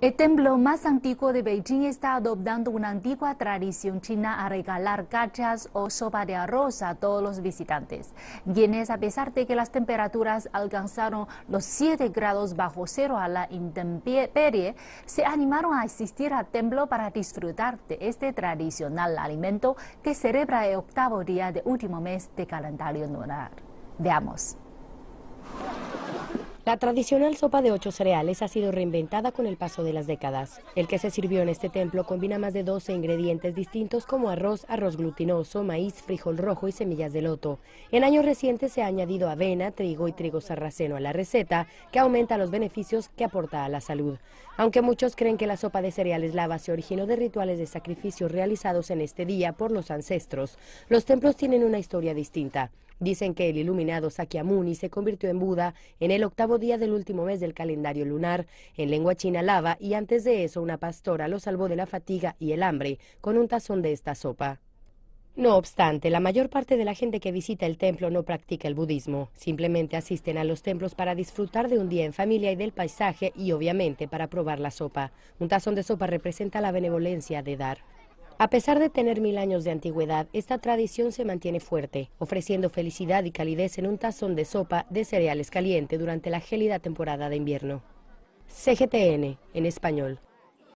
El templo más antiguo de Beijing está adoptando una antigua tradición china a regalar cachas o sopa de arroz a todos los visitantes, quienes a pesar de que las temperaturas alcanzaron los 7 grados bajo cero a la intemperie, se animaron a asistir al templo para disfrutar de este tradicional alimento que celebra el octavo día del último mes de calendario lunar. Veamos. La tradicional sopa de ocho cereales ha sido reinventada con el paso de las décadas. El que se sirvió en este templo combina más de 12 ingredientes distintos como arroz, arroz glutinoso, maíz, frijol rojo y semillas de loto. En años recientes se ha añadido avena, trigo y trigo sarraceno a la receta, que aumenta los beneficios que aporta a la salud. Aunque muchos creen que la sopa de cereales lava se originó de rituales de sacrificio realizados en este día por los ancestros, los templos tienen una historia distinta. Dicen que el iluminado Sakyamuni se convirtió en Buda en el octavo día del último mes del calendario lunar. En lengua china lava y antes de eso una pastora lo salvó de la fatiga y el hambre con un tazón de esta sopa. No obstante, la mayor parte de la gente que visita el templo no practica el budismo, simplemente asisten a los templos para disfrutar de un día en familia y del paisaje y obviamente para probar la sopa. Un tazón de sopa representa la benevolencia de dar. A pesar de tener mil años de antigüedad, esta tradición se mantiene fuerte, ofreciendo felicidad y calidez en un tazón de sopa de cereales caliente durante la gélida temporada de invierno. CGTN, en español.